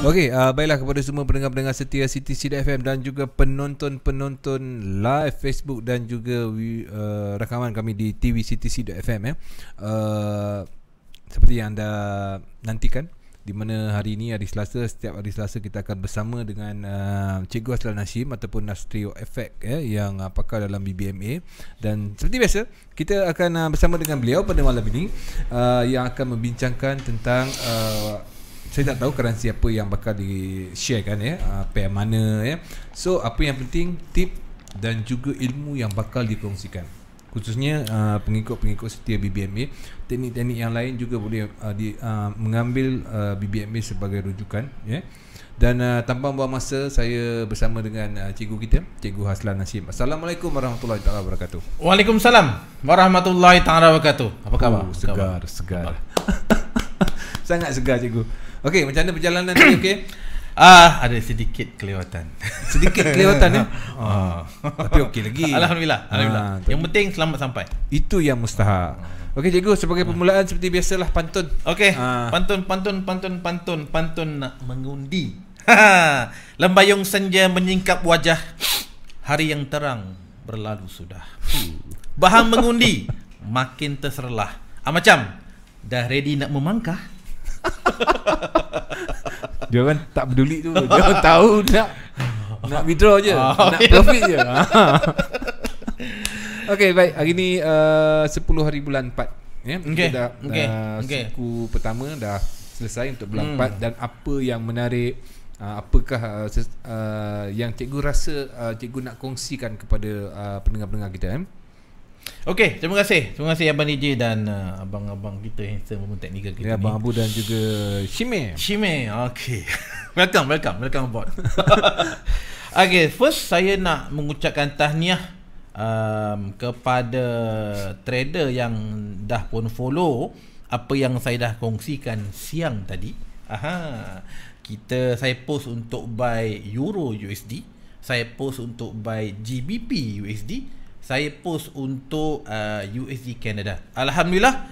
Okey, uh, baiklah kepada semua pendengar-pendengar setia City City FM dan juga penonton-penonton live Facebook dan juga uh, rakaman kami di TV City City FM eh. Uh, seperti yang anda nantikan di mana hari ini hari Selasa setiap hari Selasa kita akan bersama dengan uh, Cikgu Aslan Nasim ataupun Nastrio Effect ya eh, yang uh, pakar dalam BBMA dan seperti biasa kita akan uh, bersama dengan beliau pada malam ini uh, yang akan membincangkan tentang uh, saya tak tahu kerana siapa yang bakal di share kan ya apa ah, yang mana ya so apa yang penting tip dan juga ilmu yang bakal dikongsikan khususnya pengikut ah, pengikut-pengikut setia BBMA teknik-teknik yang lain juga boleh uh, di uh, mengambil uh, BBMA sebagai rujukan ya dan uh, tanpa buang masa saya bersama dengan uh, cikgu kita cikgu Haslan Nasim. Assalamualaikum warahmatullahi taala wabarakatuh. Waalaikumsalam warahmatullahi taala wabarakatuh. Apa khabar? Oh, segar, apa khabar? segar. sangat segar cikgu. Okey, macam mana perjalanan tadi okey? Ah, ada sedikit kelewatan. Sedikit kelewatan ya. Ah. Tapi okey lagi. Alhamdulillah. Alhamdulillah. Ah, yang penting selamat sampai. Itu yang mustahak. Okey cikgu sebagai ah. permulaan seperti biasalah pantun. Okey. Ah. Pantun pantun pantun pantun pantun nak mengundi. Lembayung senja menyingkap wajah. Hari yang terang berlalu sudah. Bahang mengundi makin terserlah. Ah macam dah ready nak memangkah? dia kan tak peduli tu dia kan tahu nak nak withdraw je ah, nak ya. profit je Okay baik hari ni uh, 10 hari bulan 4 ya yeah, okay. kita dah, okay. dah okay. suku pertama dah selesai untuk bulan hmm. 4 dan apa yang menarik uh, apakah uh, uh, yang cikgu rasa uh, cikgu nak kongsikan kepada uh, pendengar-pendengar kita eh? Okey, terima kasih. Terima kasih Abang DJ dan uh, abang-abang kita semua pun teknikal kita ya, Abang Abu dan juga Shime. Shime, okey. welcome, welcome, welcome aboard. okey, first saya nak mengucapkan tahniah um, kepada trader yang dah pun follow apa yang saya dah kongsikan siang tadi. Aha. Kita saya post untuk buy Euro USD, saya post untuk buy GBP USD saya post untuk uh, USD Canada. Alhamdulillah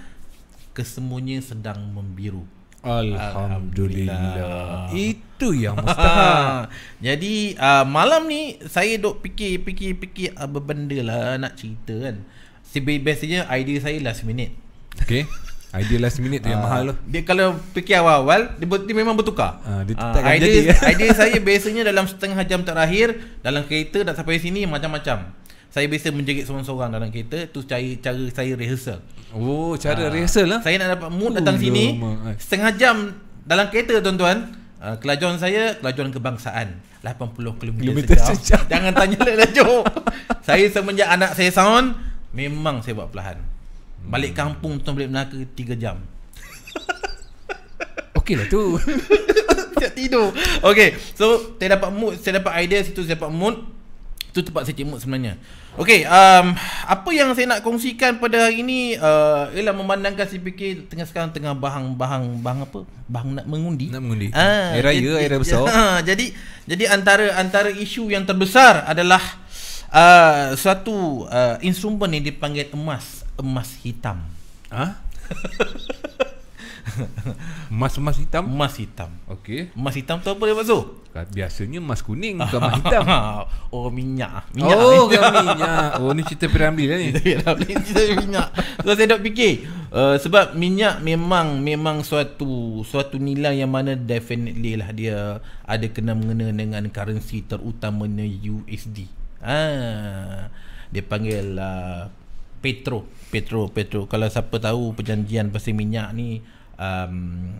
kesemuanya sedang membiru. Alhamdulillah. Alhamdulillah. Itu yang mustahil. Jadi uh, malam ni saya dok fikir fikir fikir apa benda lah nak cerita kan. Sebiasanya idea saya last minute. Okay. Idea last minute tu uh, yang ah, mahal tu Dia kalau fikir awal-awal Dia, dia memang bertukar uh, Dia uh, idea, jadi Idea saya biasanya dalam setengah jam terakhir Dalam kereta dah sampai sini macam-macam saya biasa menjerit seorang-seorang dalam kereta tu cari cara saya rehearsal oh cara ha. rehearsal lah saya nak dapat mood datang Ulu, sini mak. Eh. setengah jam dalam kereta tuan-tuan Uh, kelajuan saya Kelajuan kebangsaan 80 km, kilometer sejam. sejam. Jangan tanya lelajo lah, Saya semenjak anak saya sound Memang saya buat perlahan hmm. Balik kampung tuan balik Melaka 3 jam Okey lah tu Siap tidur Okey So saya dapat mood Saya dapat idea situ Saya dapat mood itu tempat saya cemut sebenarnya Okay um, Apa yang saya nak kongsikan pada hari ini uh, Ialah memandangkan CPK tengah sekarang tengah bahang Bahang bahang apa? Bahang nak mengundi Nak mengundi ah, Air raya, jadi, air raya besar ya, Jadi Jadi antara antara isu yang terbesar adalah uh, Satu uh, instrumen yang dipanggil emas Emas hitam Ha? Huh? Mas mas hitam. Mas hitam. Okey. Mas hitam tu apa dia masuk? Biasanya mas kuning bukan mas hitam. Oh minyak. Minyak. Oh minyak. Eh. minyak. Oh ni cerita piramli ni. Ya, cerita minyak. So saya dok fikir uh, sebab minyak memang memang suatu suatu nilai yang mana definitely lah dia ada kena mengena dengan currency terutamanya USD. Ha. Dia panggil uh, Petro Petro Petro Kalau siapa tahu perjanjian pasal minyak ni um,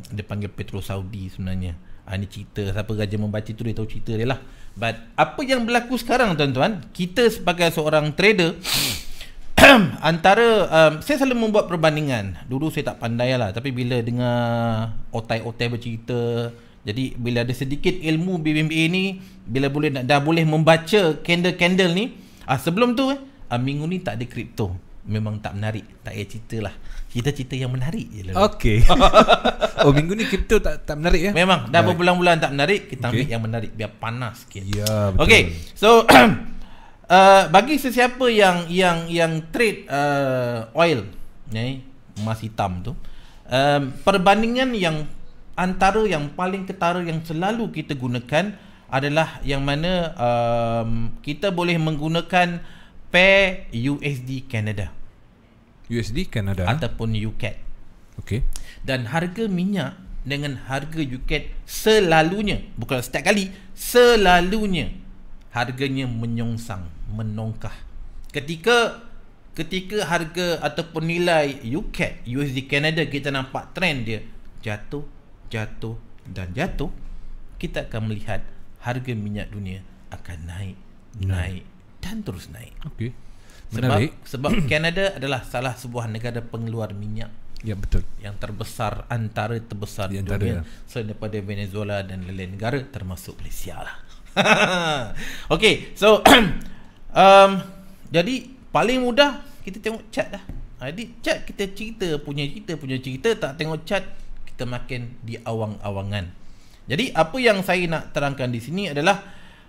dia panggil Petro Saudi sebenarnya. Ha, ah, ini cerita siapa raja membaca tu dia tahu cerita dia lah. But apa yang berlaku sekarang tuan-tuan, kita sebagai seorang trader antara um, saya selalu membuat perbandingan. Dulu saya tak pandai lah tapi bila dengar otai-otai bercerita jadi bila ada sedikit ilmu BBMA ni bila boleh dah boleh membaca candle-candle ni ah sebelum tu eh, ah, minggu ni tak ada kripto memang tak menarik tak payah cerita lah kita cerita yang menarik je lah okay. oh minggu ni kita tak tak menarik ya memang dah right. berbulan-bulan tak menarik kita okay. ambil yang menarik biar panas sikit ya betul okay. so uh, bagi sesiapa yang yang yang trade uh, oil ni emas hitam tu um, perbandingan yang antara yang paling ketara yang selalu kita gunakan adalah yang mana um, kita boleh menggunakan pair USD Canada. USD Kanada ataupun UCAT. Okey. Dan harga minyak dengan harga UCAT selalunya, bukan setiap kali, selalunya harganya menyongsang, menongkah. Ketika ketika harga ataupun nilai UCAT USD Canada kita nampak trend dia jatuh, jatuh dan jatuh, kita akan melihat harga minyak dunia akan naik, naik, naik dan terus naik. Okey. Sebab sebab Kanada adalah salah sebuah negara pengeluar minyak. Ya betul. Yang terbesar antara terbesar di dunia ya. selain daripada Venezuela dan lain-lain negara termasuk Malaysia lah. okay, so um, jadi paling mudah kita tengok chat lah. Jadi ha, chat kita cerita punya cerita punya cerita tak tengok chat kita makin diawang awangan Jadi apa yang saya nak terangkan di sini adalah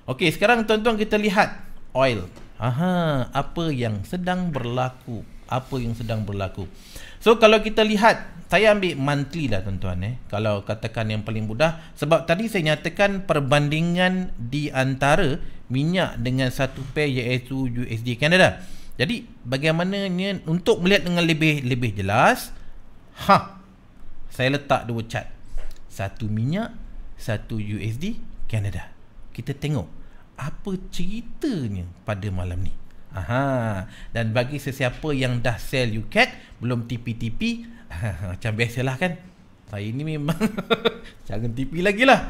okay sekarang tuan-tuan kita lihat oil. Aha, apa yang sedang berlaku? Apa yang sedang berlaku? So kalau kita lihat, saya ambil monthly lah tuan-tuan eh. Kalau katakan yang paling mudah sebab tadi saya nyatakan perbandingan di antara minyak dengan satu pair iaitu USD Canada. Jadi bagaimananya untuk melihat dengan lebih lebih jelas? Ha. Saya letak dua chart. Satu minyak, satu USD Canada. Kita tengok apa ceritanya pada malam ni. Aha. Dan bagi sesiapa yang dah sell UCAT, belum tipi-tipi, macam biasalah kan. Saya ni memang jangan tipi lagi lah.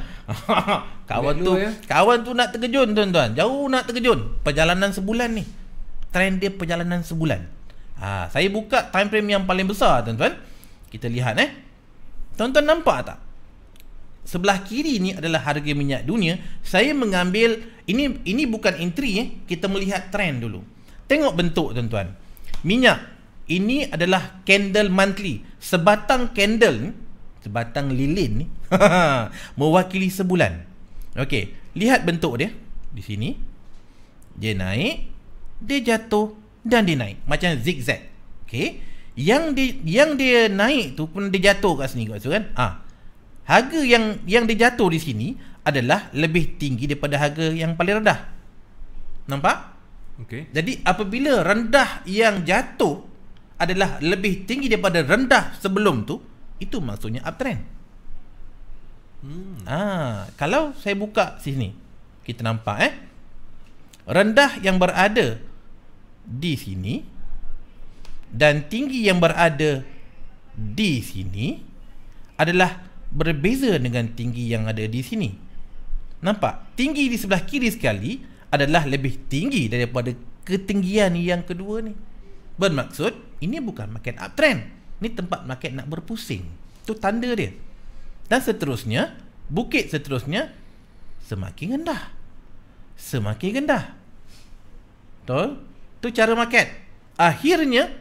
kawan tu ya? kawan tu nak terkejun tuan-tuan. Jauh nak terkejun. Perjalanan sebulan ni. Trend dia perjalanan sebulan. Ha, saya buka time frame yang paling besar tuan-tuan. Kita lihat eh. Tuan-tuan nampak tak? sebelah kiri ni adalah harga minyak dunia saya mengambil ini ini bukan entry eh kita melihat trend dulu tengok bentuk tuan-tuan minyak ini adalah candle monthly sebatang candle ni sebatang lilin ni mewakili sebulan okey lihat bentuk dia di sini dia naik dia jatuh dan dia naik macam zigzag okey yang dia yang dia naik tu pun dia jatuh kat sini kat situ kan ah ha harga yang yang jatuh di sini adalah lebih tinggi daripada harga yang paling rendah. Nampak? Okey. Jadi apabila rendah yang jatuh adalah lebih tinggi daripada rendah sebelum tu, itu maksudnya uptrend. Hmm. Ah, kalau saya buka sini, kita nampak eh. Rendah yang berada di sini dan tinggi yang berada di sini adalah berbeza dengan tinggi yang ada di sini. Nampak? Tinggi di sebelah kiri sekali adalah lebih tinggi daripada ketinggian yang kedua ni. Bermaksud, ini bukan market uptrend. Ini tempat market nak berpusing. Itu tanda dia. Dan seterusnya, bukit seterusnya semakin rendah. Semakin rendah. Betul? Itu cara market. Akhirnya,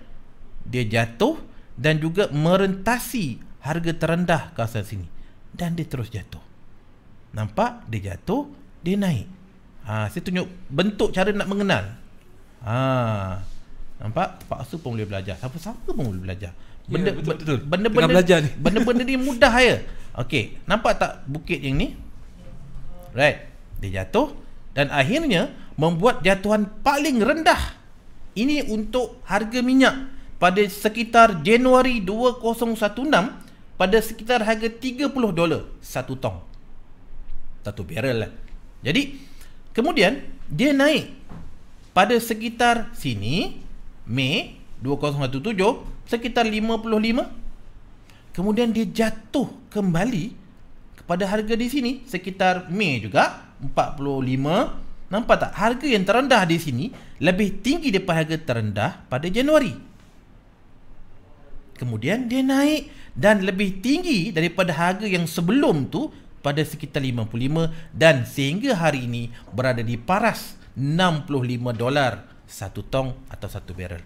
dia jatuh dan juga merentasi harga terendah kawasan sini dan dia terus jatuh nampak dia jatuh dia naik ha, saya tunjuk bentuk cara nak mengenal ha, nampak paksa pun boleh belajar siapa-siapa pun boleh belajar ya, benda ya, betul, betul. benda benda belajar benda ni mudah ya okey nampak tak bukit yang ni right dia jatuh dan akhirnya membuat jatuhan paling rendah ini untuk harga minyak pada sekitar Januari 2016 pada sekitar harga 30 dolar satu tong. Satu barrel lah. Jadi, kemudian dia naik pada sekitar sini, Mei 2017, sekitar 55. Kemudian dia jatuh kembali kepada harga di sini, sekitar Mei juga, 45. Nampak tak? Harga yang terendah di sini lebih tinggi daripada harga terendah pada Januari. Kemudian dia naik dan lebih tinggi daripada harga yang sebelum tu pada sekitar 55 dan sehingga hari ini berada di paras 65 dolar satu tong atau satu barrel.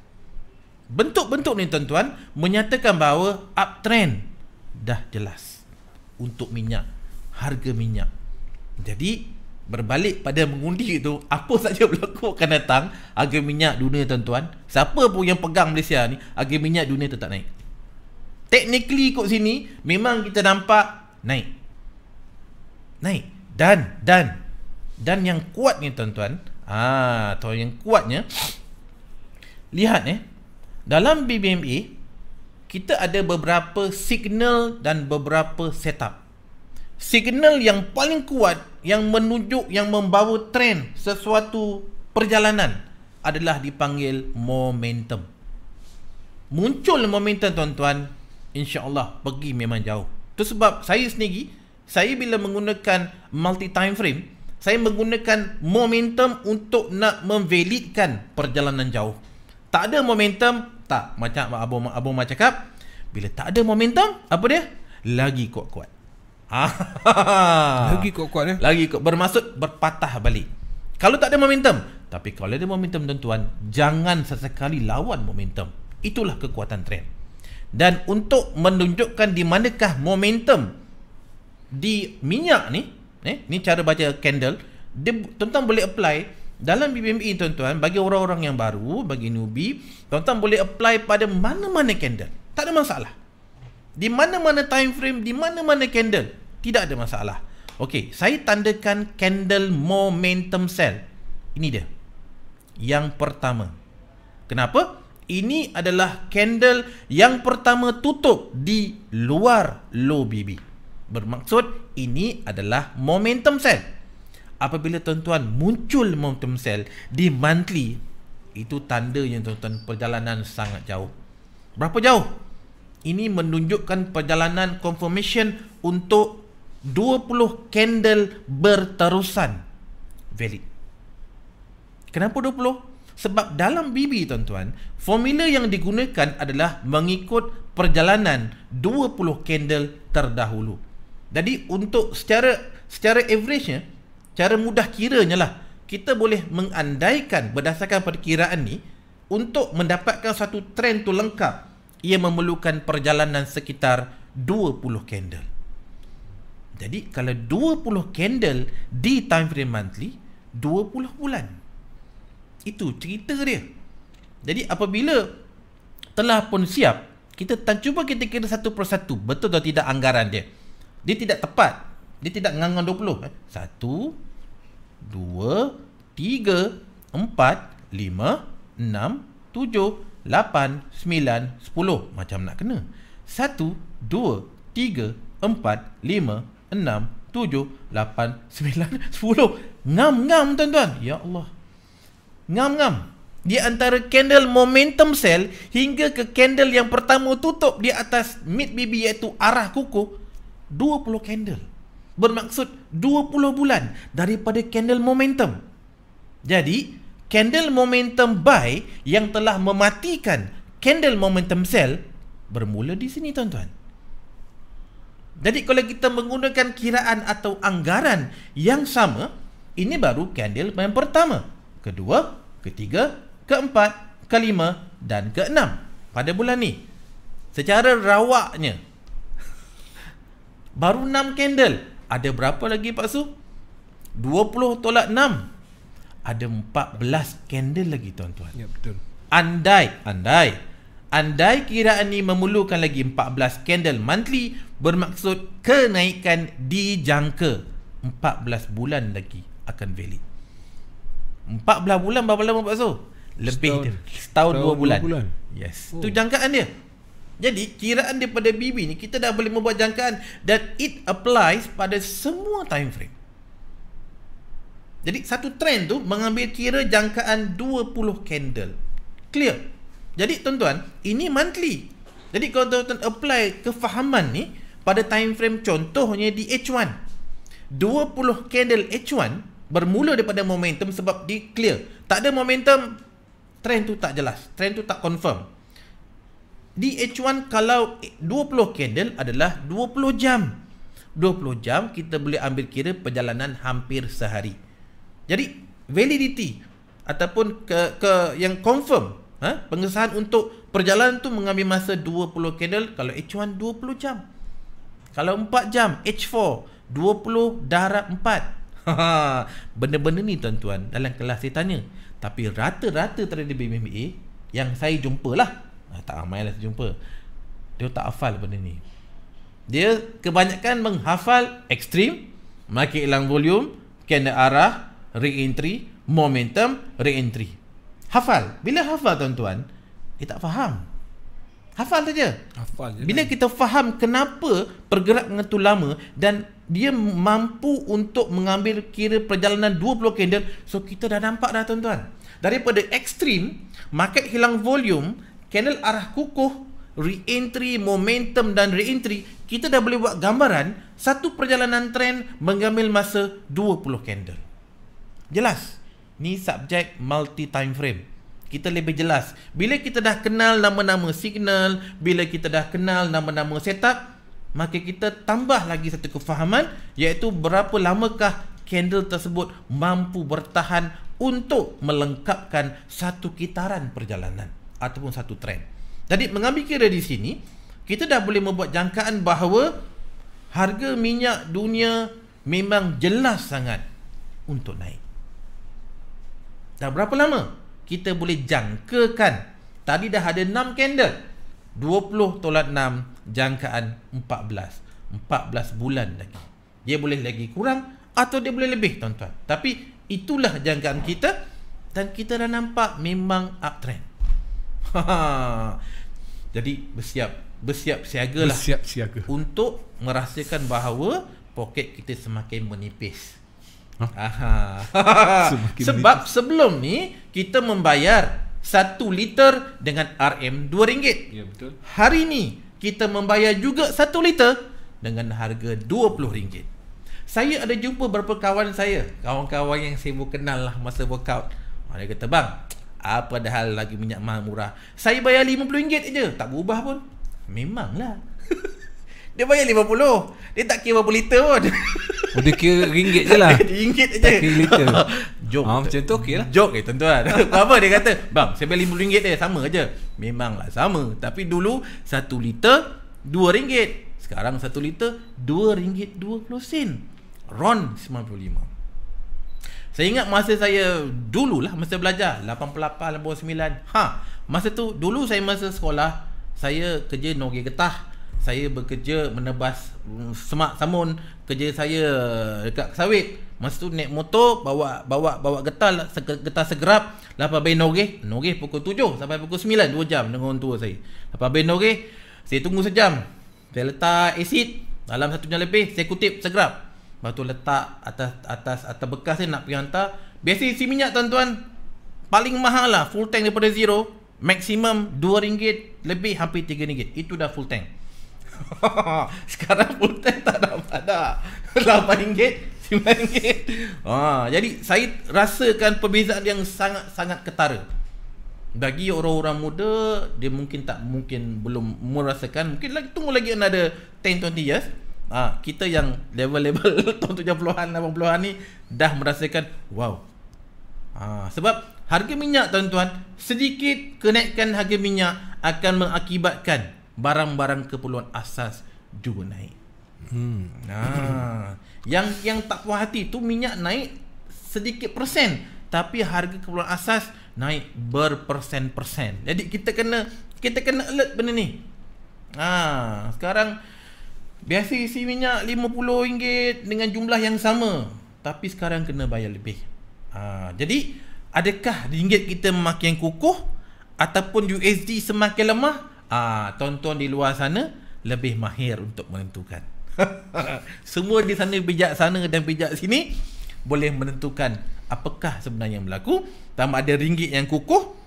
Bentuk-bentuk ni tuan-tuan menyatakan bahawa uptrend dah jelas untuk minyak, harga minyak. Jadi berbalik pada mengundi itu apa saja berlaku akan datang harga minyak dunia tuan-tuan siapa pun yang pegang Malaysia ni harga minyak dunia tetap naik technically ikut sini memang kita nampak naik naik dan dan dan yang kuat ni tuan-tuan ah atau yang kuatnya lihat eh dalam BBMA kita ada beberapa signal dan beberapa setup signal yang paling kuat yang menunjuk yang membawa trend sesuatu perjalanan adalah dipanggil momentum muncul momentum tuan-tuan insyaAllah pergi memang jauh. Itu sebab saya sendiri, saya bila menggunakan multi time frame, saya menggunakan momentum untuk nak memvalidkan perjalanan jauh. Tak ada momentum, tak. Macam Abu Abu Mak cakap, bila tak ada momentum, apa dia? Lagi kuat-kuat. Ah. Lagi kuat-kuat ya? Lagi kuat. Bermaksud berpatah balik. Kalau tak ada momentum, tapi kalau ada momentum tuan-tuan, jangan sesekali lawan momentum. Itulah kekuatan trend dan untuk menunjukkan di manakah momentum di minyak ni eh, ni cara baca candle dia, tuan-tuan boleh apply dalam BBMI e, tuan-tuan bagi orang-orang yang baru bagi newbie tuan-tuan boleh apply pada mana-mana candle tak ada masalah di mana-mana time frame di mana-mana candle tidak ada masalah Okey, saya tandakan candle momentum sell. Ini dia. Yang pertama. Kenapa? Ini adalah candle yang pertama tutup di luar low BB. Bermaksud ini adalah momentum sell. Apabila tuan-tuan muncul momentum sell di monthly, itu tanda yang tuan-tuan perjalanan sangat jauh. Berapa jauh? Ini menunjukkan perjalanan confirmation untuk 20 candle berterusan. Valid. Kenapa sebab dalam BB tuan-tuan, formula yang digunakan adalah mengikut perjalanan 20 candle terdahulu. Jadi untuk secara secara averagenya, cara mudah kiranya lah, kita boleh mengandaikan berdasarkan perkiraan ni, untuk mendapatkan satu trend tu lengkap, ia memerlukan perjalanan sekitar 20 candle. Jadi kalau 20 candle di time frame monthly, 20 bulan. Itu cerita dia. Jadi apabila telah pun siap, kita tak cuba kita kira satu persatu betul atau tidak anggaran dia. Dia tidak tepat. Dia tidak ngangang 20. Eh? Satu, dua, tiga, empat, lima, enam, tujuh, lapan, sembilan, sepuluh. Macam nak kena. Satu, dua, tiga, empat, lima, enam, tujuh, lapan, sembilan, sepuluh. Ngam-ngam tuan-tuan. Ya Allah. Ngam-ngam. Di antara candle momentum cell hingga ke candle yang pertama tutup di atas mid BB iaitu arah kuku 20 candle. Bermaksud 20 bulan daripada candle momentum. Jadi, candle momentum buy yang telah mematikan candle momentum cell bermula di sini tuan-tuan. Jadi kalau kita menggunakan kiraan atau anggaran yang sama, ini baru candle yang pertama kedua, ketiga, keempat, kelima dan keenam pada bulan ni. Secara rawaknya baru 6 candle. Ada berapa lagi Pak Su? 20 tolak 6. Ada 14 candle lagi tuan-tuan. Ya betul. Andai, andai Andai kiraan ini memerlukan lagi 14 candle monthly bermaksud kenaikan dijangka 14 bulan lagi akan valid. Empat belah bulan berapa lama Pak So? Lebih setahun, dia. Setahun, setahun dua bulan. bulan. Yes. Oh. Itu jangkaan dia. Jadi kiraan daripada BB ni kita dah boleh membuat jangkaan that it applies pada semua time frame. Jadi satu trend tu mengambil kira jangkaan 20 candle. Clear? Jadi tuan-tuan, ini monthly. Jadi kalau tuan-tuan apply kefahaman ni pada time frame contohnya di H1. 20 candle H1 bermula daripada momentum sebab dia clear. Tak ada momentum, trend tu tak jelas. Trend tu tak confirm. Di H1 kalau 20 candle adalah 20 jam. 20 jam kita boleh ambil kira perjalanan hampir sehari. Jadi validity ataupun ke, ke yang confirm ha? pengesahan untuk perjalanan tu mengambil masa 20 candle kalau H1 20 jam. Kalau 4 jam H4 20 darab Benda-benda ni tuan-tuan Dalam kelas saya tanya Tapi rata-rata terhadap BMMA Yang saya jumpalah ah, Tak ramai lah saya jumpa Dia tak hafal benda ni Dia kebanyakan menghafal Extreme Makin hilang volume Kena arah Re-entry Momentum Re-entry Hafal Bila hafal tuan-tuan Dia tak faham Hafal saja Bila kan? kita faham kenapa Pergerakan tu lama Dan dia mampu untuk mengambil kira perjalanan 20 candle so kita dah nampak dah tuan-tuan daripada ekstrim market hilang volume candle arah kukuh re-entry momentum dan re-entry kita dah boleh buat gambaran satu perjalanan trend mengambil masa 20 candle jelas ni subjek multi time frame kita lebih jelas bila kita dah kenal nama-nama signal bila kita dah kenal nama-nama setup maka kita tambah lagi satu kefahaman iaitu berapa lamakah candle tersebut mampu bertahan untuk melengkapkan satu kitaran perjalanan ataupun satu trend. Jadi mengambil kira di sini, kita dah boleh membuat jangkaan bahawa harga minyak dunia memang jelas sangat untuk naik. Dah berapa lama kita boleh jangkakan? Tadi dah ada 6 candle. 20 tolak 6, jangkaan 14 14 bulan lagi dia boleh lagi kurang atau dia boleh lebih tuan-tuan tapi itulah jangkaan kita dan kita dah nampak memang uptrend jadi bersiap bersiap siagalah bersiap siaga untuk merasakan bahawa poket kita semakin menipis semakin sebab menipis. sebelum ni kita membayar satu liter dengan RM2 ya betul hari ni kita membayar juga satu liter dengan harga RM20. Saya ada jumpa beberapa kawan saya, kawan-kawan yang saya pun kenal lah masa workout. Mereka kata, bang, apa dah hal lagi minyak mahal murah? Saya bayar RM50 aja tak berubah pun. Memanglah. Dia bayar RM50. Dia tak kira berapa liter pun. Dia kira ringgit je lah Ringgit je Kira Jom ha, ah, Macam tu okey lah Jom eh tentu lah Apa dia kata Bang saya beli RM5 je Sama je Memang lah sama Tapi dulu satu liter dua ringgit. Sekarang satu liter dua dua ringgit puluh sen. Ron 95 saya ingat masa saya dulu lah masa belajar 88, 89 Ha, masa tu dulu saya masa sekolah Saya kerja nogi getah saya bekerja menebas semak samun kerja saya dekat sawit masa tu naik motor bawa bawa bawa getah getah segerap lepas bayi norih norih pukul 7 sampai pukul 9 2 jam dengan orang tua saya lepas bayi norih saya tunggu sejam saya letak asid dalam satu jam lebih saya kutip segerap lepas tu letak atas atas atas bekas saya nak pergi hantar biasa isi minyak tuan-tuan paling mahal lah full tank daripada zero Maximum RM2 lebih hampir RM3 itu dah full tank Sekarang pun time tak dapat dah. RM8, RM9. ha, jadi saya rasakan perbezaan yang sangat-sangat ketara. Bagi orang-orang muda, dia mungkin tak mungkin belum merasakan. Mungkin lagi tunggu lagi another 10-20 years. Ha, kita yang level-level tahun 70-an, 80-an ni dah merasakan wow. Ha, sebab harga minyak tuan-tuan, sedikit kenaikan harga minyak akan mengakibatkan barang-barang keperluan asas juga naik. Hmm. Nah, ha. yang yang tak puas hati tu minyak naik sedikit persen tapi harga keperluan asas naik berpersen-persen. Jadi kita kena kita kena alert benda ni. Ha, sekarang biasa isi minyak RM50 dengan jumlah yang sama tapi sekarang kena bayar lebih. Ha, jadi adakah ringgit kita makin kukuh ataupun USD semakin lemah? Ah, tuan di luar sana lebih mahir untuk menentukan. Semua di sana bijak sana dan bijak sini boleh menentukan apakah sebenarnya yang berlaku. Sama ada ringgit yang kukuh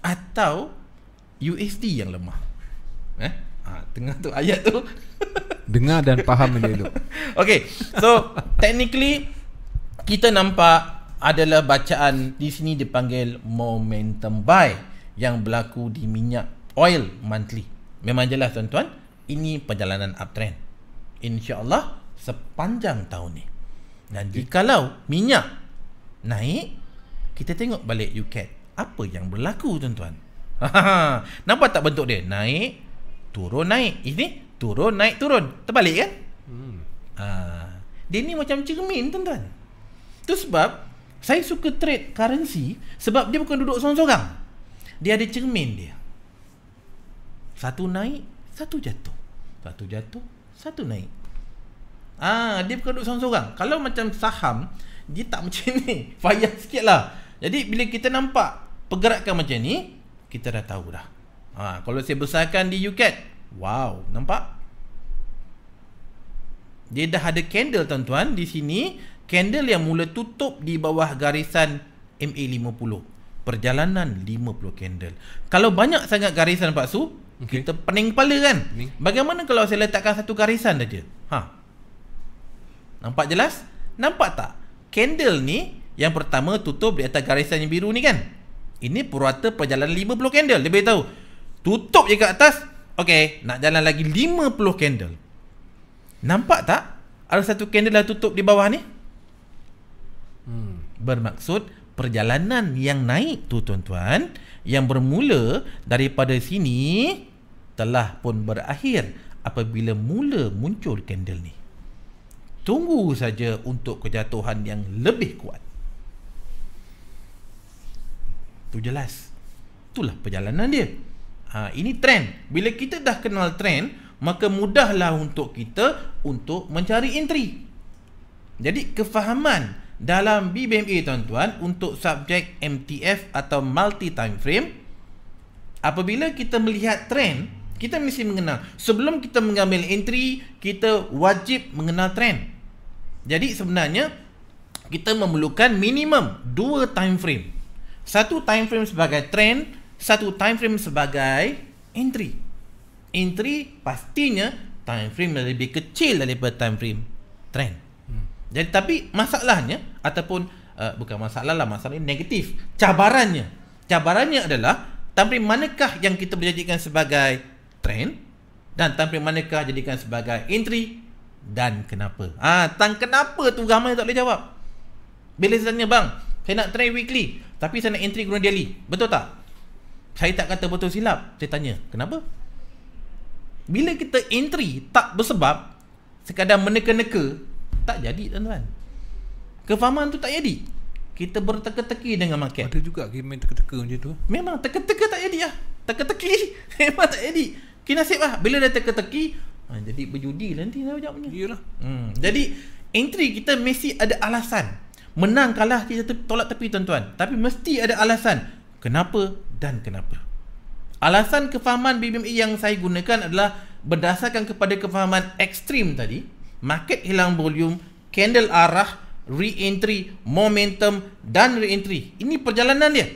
atau USD yang lemah. Eh? Ah, tengah tu ayat tu. Dengar dan faham benda tu. Okay. So, technically kita nampak adalah bacaan di sini dipanggil momentum buy yang berlaku di minyak oil monthly. Memang jelas tuan-tuan, ini perjalanan uptrend. InsyaAllah sepanjang tahun ni. Dan jikalau minyak naik, kita tengok balik UKET. Apa yang berlaku tuan-tuan? Nampak tak bentuk dia? Naik, turun, naik. Ini turun, naik, turun. Terbalik kan? Hmm. Ha, dia ni macam cermin tuan-tuan. Itu sebab saya suka trade currency sebab dia bukan duduk seorang-seorang. Dia ada cermin dia. Satu naik, satu jatuh. Satu jatuh, satu naik. Ah, dia bukan duduk seorang-seorang. Kalau macam saham, dia tak macam ni. Fayah sikit lah. Jadi, bila kita nampak pergerakan macam ni, kita dah tahu dah. Ha, kalau saya besarkan di UCAT, wow, nampak? Dia dah ada candle tuan-tuan di sini. Candle yang mula tutup di bawah garisan MA50. Perjalanan 50 candle. Kalau banyak sangat garisan Pak Su, Okay. Kita pening kepala kan? Ini. Bagaimana kalau saya letakkan satu garisan saja? Ha. Nampak jelas? Nampak tak? Candle ni yang pertama tutup di atas garisan yang biru ni kan? Ini purata perjalanan 50 candle. Lebih tahu. Tutup je kat atas. Okey, nak jalan lagi 50 candle. Nampak tak? Ada satu candle dah tutup di bawah ni. Hmm. Bermaksud perjalanan yang naik tu tuan-tuan, yang bermula daripada sini telah pun berakhir apabila mula muncul candle ni. Tunggu saja untuk kejatuhan yang lebih kuat. Tu jelas. Itulah perjalanan dia. Ha, ini trend. Bila kita dah kenal trend, maka mudahlah untuk kita untuk mencari entry. Jadi kefahaman dalam BBMA tuan-tuan untuk subjek MTF atau multi time frame apabila kita melihat trend kita mesti mengenal sebelum kita mengambil entry kita wajib mengenal trend jadi sebenarnya kita memerlukan minimum dua time frame satu time frame sebagai trend satu time frame sebagai entry entry pastinya time frame lebih kecil daripada time frame trend jadi tapi masalahnya ataupun uh, bukan masalah lah masalah ini negatif. Cabarannya. Cabarannya adalah tampil manakah yang kita berjadikan sebagai trend dan tampil manakah jadikan sebagai entry dan kenapa? Ah, ha, tang kenapa tu ramai tak boleh jawab. Bila saya tanya bang, saya nak trend weekly tapi saya nak entry guna daily. Betul tak? Saya tak kata betul silap. Saya tanya, kenapa? Bila kita entry tak bersebab, sekadar meneka-neka, tak jadi tuan-tuan Kefahaman tu tak jadi Kita berteka-teki dengan market Ada juga game main teka-teka macam tu Memang teka-teka tak jadi lah Teka-teki Memang tak jadi Kinasib lah Bila dah teka-teki ha, Jadi berjudi lah nanti lah jawabnya Yalah. hmm. Jadi entry kita mesti ada alasan Menang kalah kita te- tolak tepi tuan-tuan Tapi mesti ada alasan Kenapa dan kenapa Alasan kefahaman BBMI e yang saya gunakan adalah Berdasarkan kepada kefahaman ekstrim tadi market hilang volume, candle arah, re-entry, momentum dan re-entry. Ini perjalanan dia.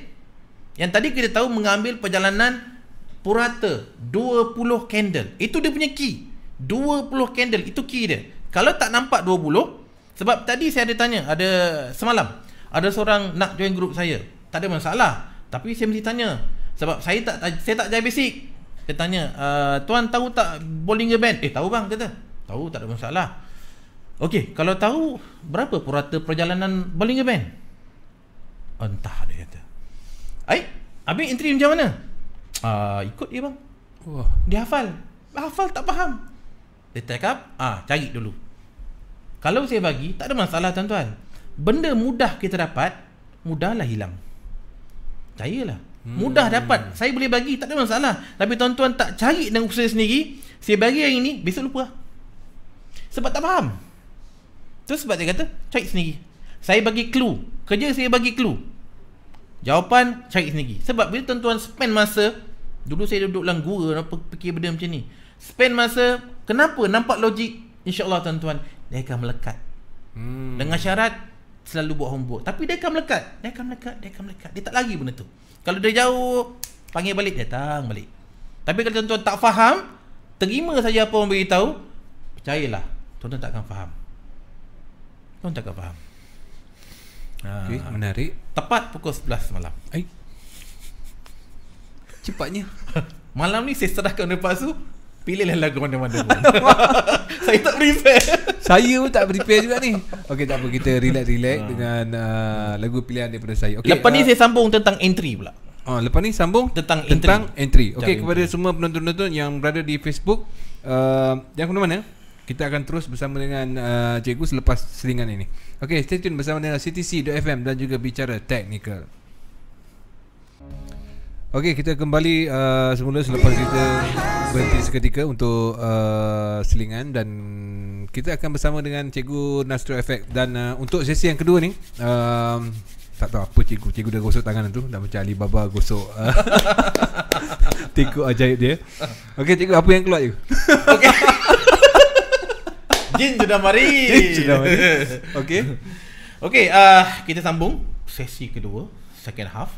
Yang tadi kita tahu mengambil perjalanan purata 20 candle. Itu dia punya key. 20 candle itu key dia. Kalau tak nampak 20, sebab tadi saya ada tanya, ada semalam, ada seorang nak join grup saya. Tak ada masalah. Tapi saya mesti tanya. Sebab saya tak saya tak jaya basic. Saya tanya, uh, tuan tahu tak Bollinger Band? Eh, tahu bang, kata. Tahu tak ada masalah. Okey, kalau tahu berapa purata perjalanan Bollinger Band? Oh, entah dia kata. Aik, abang entry macam mana? Ah, uh, ikut dia bang. Wah, oh. dia hafal. Hafal tak faham. Dia take up, ah, cari dulu. Kalau saya bagi, tak ada masalah tuan-tuan. Benda mudah kita dapat, mudahlah hilang. Cayalah. Hmm. Mudah dapat. Saya boleh bagi, tak ada masalah. Tapi tuan-tuan tak cari dengan usaha sendiri, saya bagi yang ini, besok lupa lah. Sebab tak faham Tu sebab dia kata Cari sendiri Saya bagi clue Kerja saya bagi clue Jawapan Cari sendiri Sebab bila tuan-tuan spend masa Dulu saya duduk dalam gua apa, Fikir benda macam ni Spend masa Kenapa nampak logik InsyaAllah tuan-tuan Dia akan melekat hmm. Dengan syarat Selalu buat homework Tapi dia akan melekat Dia akan melekat Dia akan melekat Dia tak lagi benda tu Kalau dia jauh Panggil balik Dia datang balik Tapi kalau tuan-tuan tak faham Terima saja apa orang beritahu Percayalah tuan-tuan takkan faham tuan takkan faham ah, okay, ha, menarik tepat pukul 11 malam Ay. cepatnya malam ni saya serahkan lepas tu Pilihlah lagu mana-mana pun Saya tak prepare Saya pun tak prepare juga ni Okay tak apa Kita relax-relax ah. Dengan uh, lagu pilihan daripada saya okay, Lepas uh, ni saya sambung tentang entry pula Ah, uh, Lepas ni sambung Tentang, tentang entry, entry. Okay Cari kepada entry. semua penonton-penonton Yang berada di Facebook uh, Yang ke mana-mana kita akan terus bersama dengan uh, cikgu selepas selingan ini. Okey, stay tune bersama dengan CTC.fm dan juga Bicara Teknikal. Okey, kita kembali uh, semula selepas kita berhenti seketika untuk uh, selingan dan kita akan bersama dengan cikgu Nastro Effect dan uh, untuk sesi yang kedua ni uh, tak tahu apa cikgu cikgu dah gosok tangan tu dah macam Alibaba gosok uh, ajaib dia. Okey cikgu apa yang keluar tu? Okey. Jin sudah mari. mari. Okay. Okay, uh, ah, kita sambung sesi kedua, second half.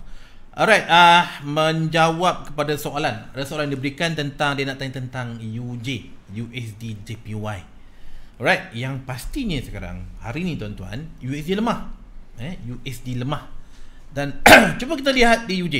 Alright, uh, menjawab kepada soalan. Ada soalan yang diberikan tentang, dia nak tanya tentang UJ, USD JPY. Alright, yang pastinya sekarang, hari ni tuan-tuan, USD lemah. Eh, USD lemah. Dan cuba kita lihat di UJ.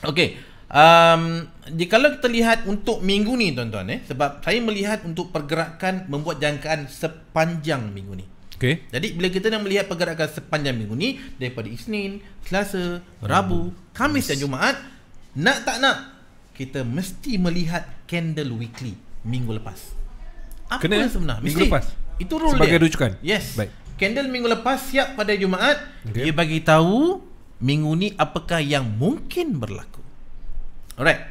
Okay, Um, jadi kalau kita lihat untuk minggu ni tuan-tuan eh, sebab saya melihat untuk pergerakan membuat jangkaan sepanjang minggu ni. Okay. Jadi bila kita nak melihat pergerakan sepanjang minggu ni daripada Isnin, Selasa, Rabu, hmm. Kamis yes. dan Jumaat, nak tak nak kita mesti melihat candle weekly minggu lepas. Apa Kena yang eh? sebenarnya? Minggu mesti. lepas. Itu rule Sebagai dia. rujukan. Yes. Baik. Candle minggu lepas siap pada Jumaat, okay. dia bagi tahu minggu ni apakah yang mungkin berlaku. Alright.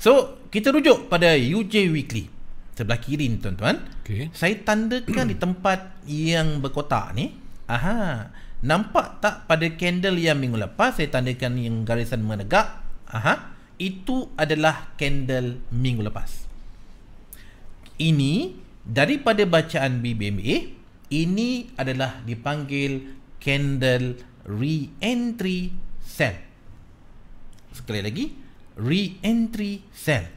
So, kita rujuk pada UJ Weekly. Sebelah kiri ni tuan-tuan. Okay. Saya tandakan di tempat yang berkotak ni. Aha. Nampak tak pada candle yang minggu lepas saya tandakan yang garisan menegak? Aha. Itu adalah candle minggu lepas. Ini daripada bacaan BBMA, ini adalah dipanggil candle re-entry sell. Sekali lagi, re-entry cell.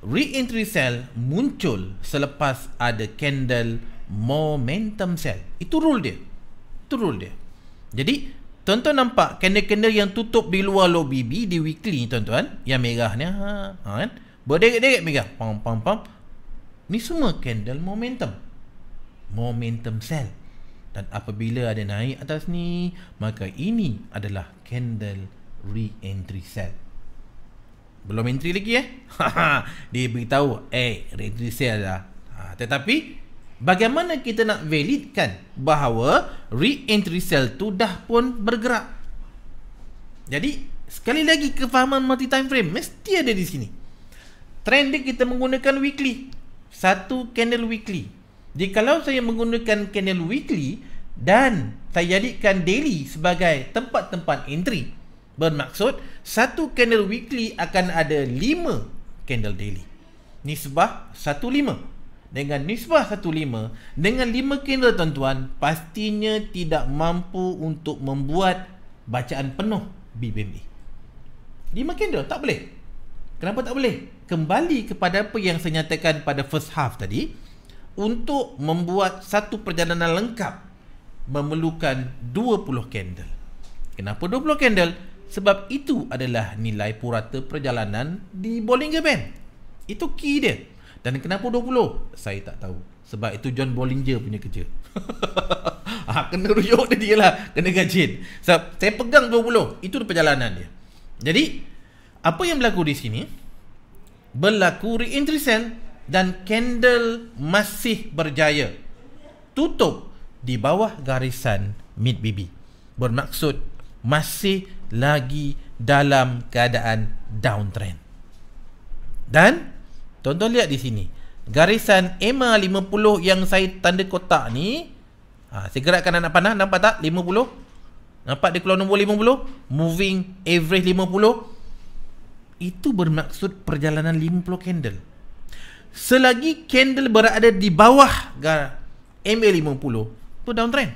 Re-entry cell muncul selepas ada candle momentum cell. Itu rule dia. Itu rule dia. Jadi, tuan-tuan nampak candle-candle yang tutup di luar lobby B di weekly ni tuan-tuan. Yang merah ni. Ha, ha, kan? Berderet-deret merah. Pam, pam, pam. Ni semua candle momentum. Momentum cell. Dan apabila ada naik atas ni, maka ini adalah candle re-entry cell. Belum entry lagi eh. dia beritahu, eh, entry sale lah. Ha, tetapi, bagaimana kita nak validkan bahawa re-entry sale tu dah pun bergerak? Jadi, sekali lagi kefahaman multi time frame mesti ada di sini. Trend dia kita menggunakan weekly. Satu candle weekly. Jadi, kalau saya menggunakan candle weekly dan saya jadikan daily sebagai tempat-tempat entry, Bermaksud satu candle weekly akan ada 5 candle daily. Nisbah 1-5. Dengan nisbah 1-5, dengan 5 candle tuan-tuan, pastinya tidak mampu untuk membuat bacaan penuh BBMA. 5 candle, tak boleh. Kenapa tak boleh? Kembali kepada apa yang saya nyatakan pada first half tadi, untuk membuat satu perjalanan lengkap, memerlukan 20 candle. Kenapa 20 candle? sebab itu adalah nilai purata perjalanan di Bollinger Band. Itu key dia. Dan kenapa 20? Saya tak tahu. Sebab itu John Bollinger punya kerja. ha, kena rujuk dia dia lah. Kena gajin. Sebab saya pegang 20. Itu perjalanan dia. Jadi, apa yang berlaku di sini? Berlaku re-entry sale dan candle masih berjaya. Tutup di bawah garisan mid baby. Bermaksud masih lagi dalam keadaan downtrend. Dan tuan-tuan lihat di sini. Garisan EMA 50 yang saya tanda kotak ni ha, Saya gerakkan anak panah Nampak tak? 50 Nampak dia keluar nombor 50 Moving average 50 Itu bermaksud perjalanan 50 candle Selagi candle berada di bawah gar- EMA 50 Itu downtrend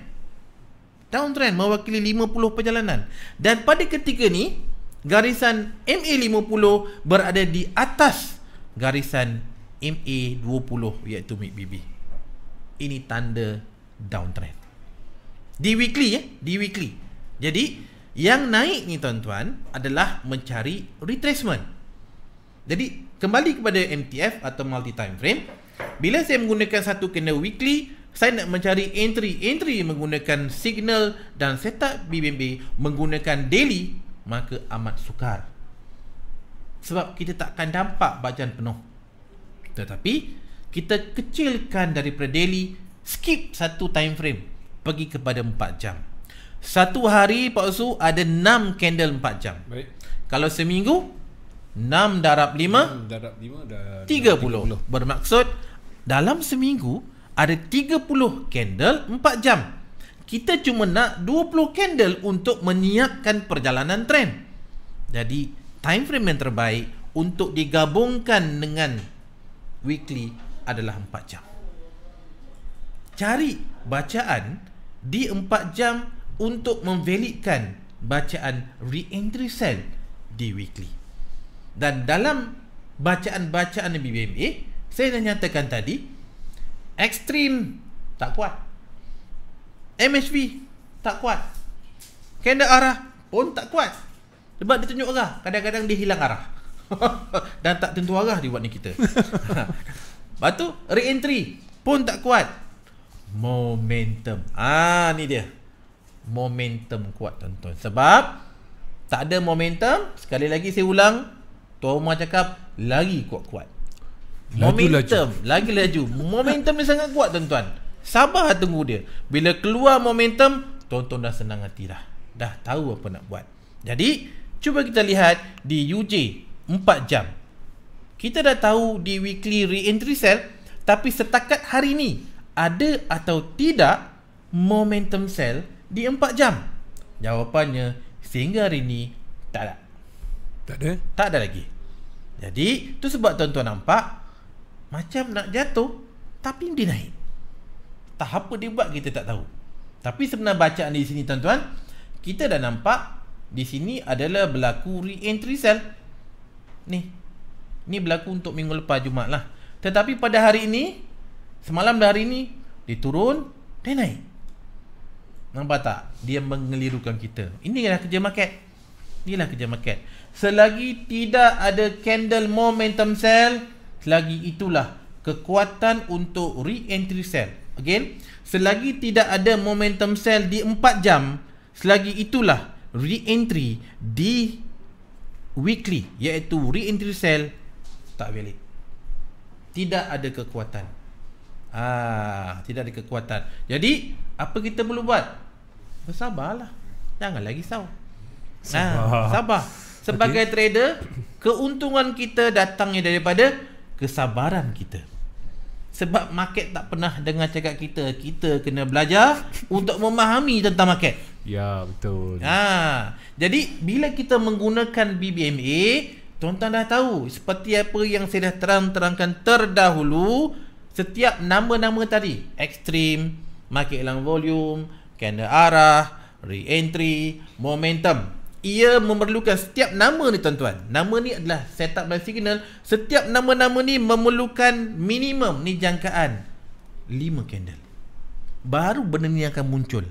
downtrend mewakili 50 perjalanan dan pada ketika ni garisan MA50 berada di atas garisan MA20 iaitu BB Ini tanda downtrend. Di weekly ya, di weekly. Jadi yang naik ni tuan-tuan adalah mencari retracement. Jadi kembali kepada MTF atau multi time frame, bila saya menggunakan satu candle weekly saya nak mencari entry entry menggunakan signal dan setup BBMB menggunakan daily maka amat sukar sebab kita takkan dampak bacaan penuh tetapi kita kecilkan daripada daily skip satu time frame pergi kepada 4 jam satu hari Pak Su ada 6 candle 4 jam baik kalau seminggu 6 darab 5 darab 5 dah 30. 30 bermaksud dalam seminggu ada 30 candle 4 jam. Kita cuma nak 20 candle untuk meniapkan perjalanan trend. Jadi time frame yang terbaik untuk digabungkan dengan weekly adalah 4 jam. Cari bacaan di 4 jam untuk memvalidkan bacaan re-entry sell di weekly. Dan dalam bacaan-bacaan BBMA, saya dah nyatakan tadi, Extreme tak kuat. MHV tak kuat. Kenda arah pun tak kuat. Sebab dia tunjuk arah, kadang-kadang dia hilang arah. Dan tak tentu arah dia buat ni kita. Batu tu re-entry pun tak kuat. Momentum. Ah ni dia. Momentum kuat tuan-tuan. Sebab tak ada momentum, sekali lagi saya ulang, Tuan Umar cakap lari kuat-kuat. Momentum laju, laju. Lagi laju Momentum dia sangat kuat tuan-tuan Sabar tunggu dia Bila keluar momentum Tuan-tuan dah senang hati dah Dah tahu apa nak buat Jadi Cuba kita lihat Di UJ 4 jam Kita dah tahu Di weekly re-entry sell Tapi setakat hari ni Ada atau tidak Momentum sell Di 4 jam Jawapannya Sehingga hari ni Tak ada Tak ada? Tak ada lagi Jadi tu sebab tuan-tuan nampak macam nak jatuh Tapi dia naik Tahap apa dia buat kita tak tahu Tapi sebenarnya bacaan di sini tuan-tuan Kita dah nampak Di sini adalah berlaku re-entry sell Ni Ni berlaku untuk minggu lepas Jumat lah Tetapi pada hari ini Semalam dah hari ini Dia turun Dia naik Nampak tak? Dia mengelirukan kita Ini Inilah kerja market Inilah kerja market Selagi tidak ada candle momentum sell selagi itulah kekuatan untuk re-entry sell. Again, selagi tidak ada momentum sell di 4 jam, selagi itulah re-entry di weekly iaitu re-entry sell tak valid. Tidak ada kekuatan. Ah, tidak ada kekuatan. Jadi, apa kita perlu buat? Bersabarlah. Jangan lagi sabar. Sabar. Ah, sabar. Sebagai okay. trader, keuntungan kita datangnya daripada kesabaran kita sebab market tak pernah dengar cakap kita kita kena belajar untuk memahami tentang market ya betul ha jadi bila kita menggunakan BBMA tuan-tuan dah tahu seperti apa yang saya dah terang-terangkan terdahulu setiap nama-nama tadi extreme market long volume candle arah re-entry momentum ia memerlukan setiap nama ni tuan-tuan nama ni adalah setup dan signal setiap nama-nama ni memerlukan minimum ni jangkaan 5 candle baru benda ni akan muncul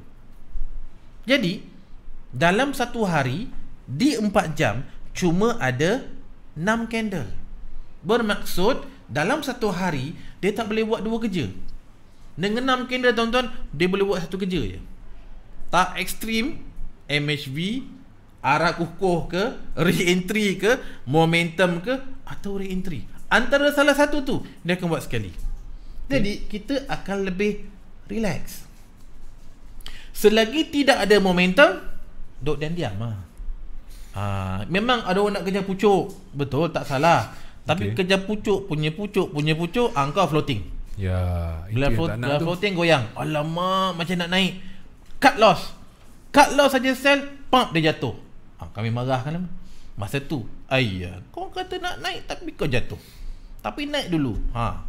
jadi dalam satu hari di 4 jam cuma ada 6 candle bermaksud dalam satu hari dia tak boleh buat dua kerja dengan 6 candle tuan-tuan dia boleh buat satu kerja je tak ekstrim MHV arah kukuh ke re-entry ke momentum ke atau re-entry antara salah satu tu dia akan buat sekali jadi hmm. kita akan lebih relax selagi tidak ada momentum duduk dan diam lah. ha, ah, memang ada orang nak kejar pucuk betul tak salah tapi okay. kejar pucuk punya pucuk punya pucuk angka ah, floating ya bila, flo- floating tu. goyang alamak macam nak naik cut loss cut loss saja sell pump dia jatuh ha, Kami marah kan Masa tu Ayah Kau kata nak naik Tapi kau jatuh Tapi naik dulu ha.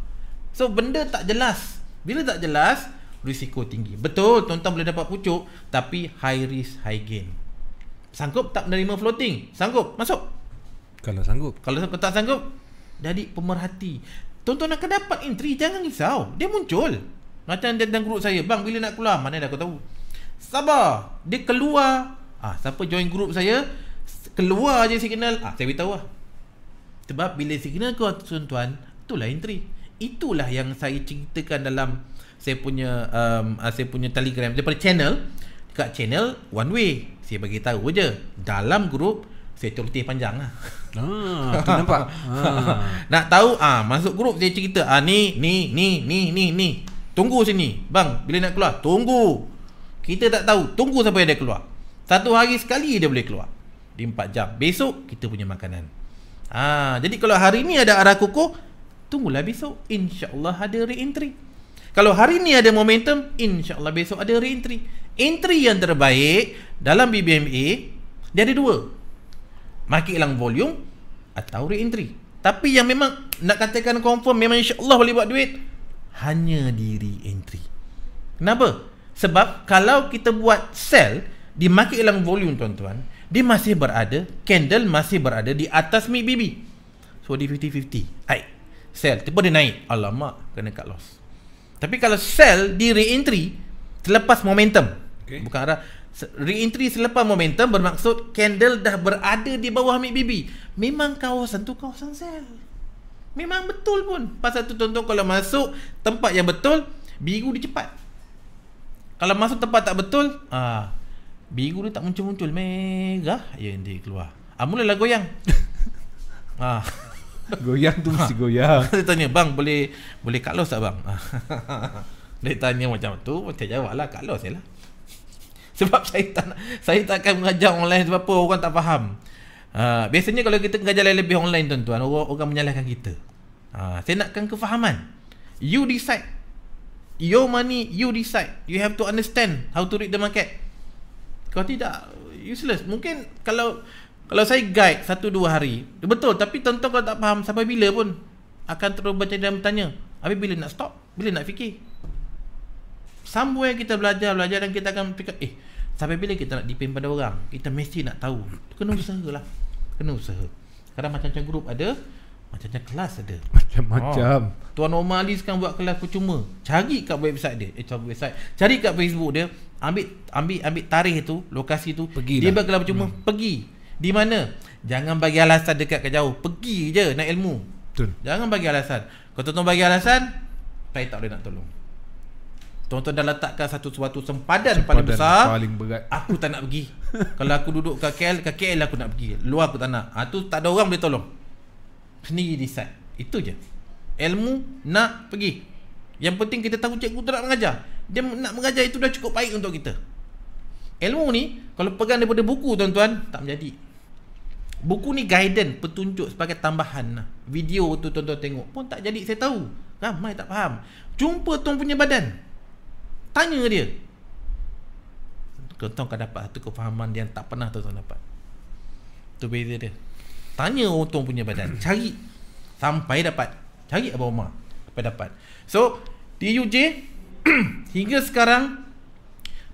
So benda tak jelas Bila tak jelas Risiko tinggi Betul Tuan-tuan boleh dapat pucuk Tapi high risk High gain Sanggup tak menerima floating Sanggup Masuk Kalau sanggup Kalau sanggup, tak sanggup Jadi pemerhati Tuan-tuan akan dapat entry Jangan risau Dia muncul Macam dia tentang grup saya Bang bila nak keluar Mana dah aku tahu Sabar Dia keluar Ah, siapa join group saya keluar aje signal. Ah, saya beritahu lah. Sebab bila signal kau tuan-tuan, itulah entry. Itulah yang saya ceritakan dalam saya punya um, ah, saya punya Telegram daripada channel dekat channel one way. Saya bagi tahu aje dalam group saya cerita panjang lah. Ah, nampak. Ah. Nak tahu ah masuk grup saya cerita ah ni ni ni ni ni ni. Tunggu sini. Bang, bila nak keluar? Tunggu. Kita tak tahu. Tunggu sampai dia keluar. Satu hari sekali dia boleh keluar Di empat jam Besok kita punya makanan ha, Jadi kalau hari ni ada arah kuku Tunggulah besok InsyaAllah ada re-entry Kalau hari ni ada momentum InsyaAllah besok ada re-entry Entry yang terbaik Dalam BBMA Dia ada dua Market hilang volume Atau re-entry Tapi yang memang Nak katakan confirm Memang insyaAllah boleh buat duit Hanya di re-entry Kenapa? Sebab kalau kita buat sell di market hilang volume tuan-tuan dia masih berada candle masih berada di atas mid BB so di 50-50 Aik. sell tiba dia naik alamak kena cut loss tapi kalau sell di re-entry selepas momentum okay. bukan arah re-entry selepas momentum bermaksud candle dah berada di bawah mid BB memang kawasan tu kawasan sell memang betul pun pasal tu tuan-tuan kalau masuk tempat yang betul biru dia cepat kalau masuk tempat tak betul ah Biru dia tak muncul-muncul Merah Ya nanti keluar ah, Mulalah goyang ah. Goyang tu mesti goyang Dia tanya bang boleh Boleh cut loss tak bang ah. Dia tanya macam tu Macam jawab lah cut loss lah Sebab saya tak Saya tak akan mengajar online Sebab apa orang tak faham uh, Biasanya kalau kita mengajar lebih online tuan-tuan Orang, orang menyalahkan kita uh, Saya nakkan kefahaman You decide Your money, you decide. You have to understand how to read the market. Kalau tidak useless. Mungkin kalau kalau saya guide satu dua hari, betul tapi tuan-tuan kalau tak faham sampai bila pun akan terus bertanya dan bertanya. Habis bila nak stop? Bila nak fikir? Somewhere kita belajar, belajar dan kita akan fikir, eh sampai bila kita nak dipin pada orang? Kita mesti nak tahu. Kena usahalah. Kena usaha. Kadang macam-macam grup ada, macam-macam kelas ada Macam-macam oh. Tuan Omar Ali sekarang buat kelas percuma Cari kat website dia Eh cari website Cari kat Facebook dia Ambil ambil ambil tarikh tu Lokasi tu Pergi Dia lah. buat kelas percuma hmm. Pergi Di mana Jangan bagi alasan dekat ke jauh Pergi je nak ilmu Betul Jangan bagi alasan Kalau tuan-tuan bagi alasan Saya tak boleh nak tolong Tuan-tuan dah letakkan satu suatu sempadan, sempadan paling besar paling berat. Aku tak nak pergi Kalau aku duduk ke KL, ke KL aku nak pergi Luar aku tak nak ha, tak ada orang boleh tolong sendiri decide itu je ilmu nak pergi yang penting kita tahu cikgu tu nak mengajar dia nak mengajar itu dah cukup baik untuk kita ilmu ni kalau pegang daripada buku tuan-tuan tak menjadi buku ni guidance petunjuk sebagai tambahan video tu tuan-tuan tengok pun tak jadi saya tahu ramai tak faham jumpa tuan punya badan tanya dia tuan-tuan akan dapat satu kefahaman yang tak pernah tuan-tuan dapat tu beza dia Tanya orang tuan punya badan Cari Sampai dapat Cari abang Omar Sampai dapat So TUJ Hingga sekarang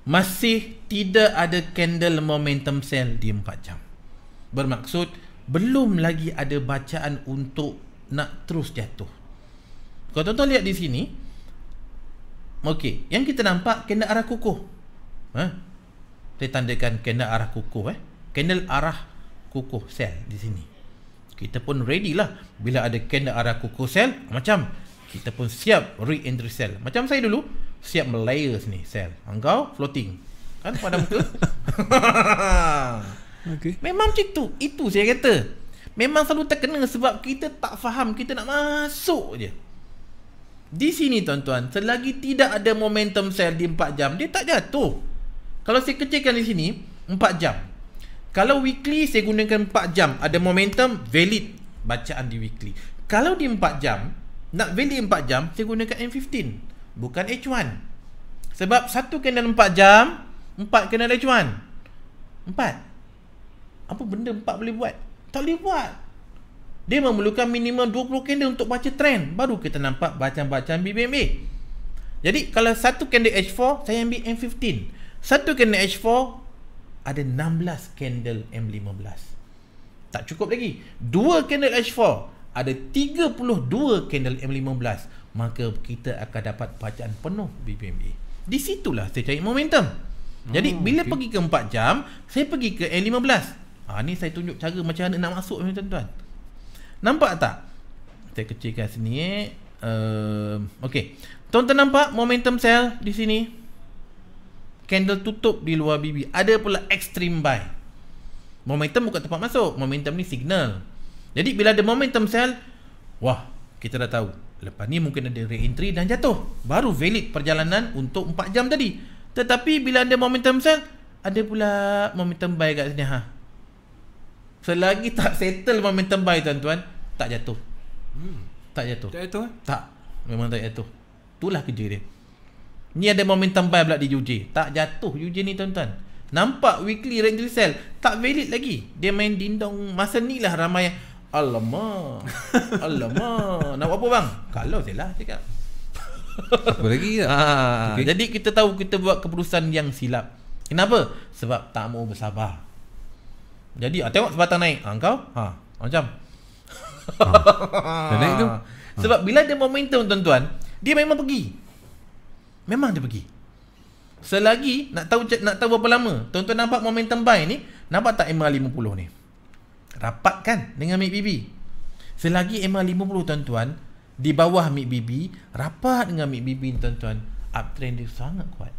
Masih tidak ada candle momentum sell di 4 jam Bermaksud Belum lagi ada bacaan untuk Nak terus jatuh Kalau tuan-tuan lihat di sini Okey, yang kita nampak candle arah kukuh. Ha? Saya tandakan candle arah kukuh eh. Candle arah kukuh sel di sini kita pun ready lah bila ada kena arah kuku sel macam kita pun siap re-entry sel macam saya dulu siap melayer sini sel engkau floating kan pada muka okay. memang macam tu itu saya kata memang selalu terkena sebab kita tak faham kita nak masuk je di sini tuan-tuan selagi tidak ada momentum sel di 4 jam dia tak jatuh kalau saya kecilkan di sini 4 jam kalau weekly saya gunakan 4 jam Ada momentum valid bacaan di weekly Kalau di 4 jam Nak valid 4 jam saya gunakan M15 Bukan H1 Sebab satu kena 4 jam 4 kena H1 4 Apa benda 4 boleh buat? Tak boleh buat Dia memerlukan minimum 20 candle untuk baca trend Baru kita nampak bacaan-bacaan BBMA jadi kalau satu candle H4 Saya ambil M15 Satu candle H4 ada 16 candle M15. Tak cukup lagi. Dua candle H4 ada 32 candle M15. Maka kita akan dapat bacaan penuh BBMA. Di situlah saya cari momentum. Jadi hmm, bila okay. pergi ke 4 jam, saya pergi ke M15. Ha, ni saya tunjuk cara macam mana nak masuk ni tuan Nampak tak? Saya kecilkan sini. Eh, uh, um, okay. Tuan-tuan nampak momentum sell di sini? candle tutup di luar bibi ada pula extreme buy momentum bukan tempat masuk momentum ni signal jadi bila ada momentum sell wah kita dah tahu lepas ni mungkin ada re-entry dan jatuh baru valid perjalanan untuk 4 jam tadi tetapi bila ada momentum sell ada pula momentum buy kat sini ha selagi tak settle momentum buy tuan-tuan tak jatuh hmm. tak jatuh tak jatuh eh? tak memang tak jatuh itulah kerja dia Ni ada momentum buy pula di UJ. Tak jatuh UJ ni tuan-tuan. Nampak weekly rental sell tak valid lagi. Dia main dindong masa ni lah ramai yang Alamak. Alamak. Nak buat apa bang? Kalau saya lah cakap. Apa lagi? Ha. Okay. Jadi kita tahu kita buat keputusan yang silap. Kenapa? Sebab tak mau bersabar. Jadi ah, tengok sebatang naik. Ha, kau? Ha. Macam. Ha. Dia naik tu. Ha. Sebab bila ada momentum tuan-tuan, dia memang pergi. Memang dia pergi. Selagi nak tahu nak tahu berapa lama. Tuan-tuan nampak momentum buy ni, nampak tak MA50 ni? Rapat kan dengan MIB bibi. Selagi MA50 tuan-tuan di bawah MIB bibi, rapat dengan bibi BB tuan-tuan, uptrend dia sangat kuat.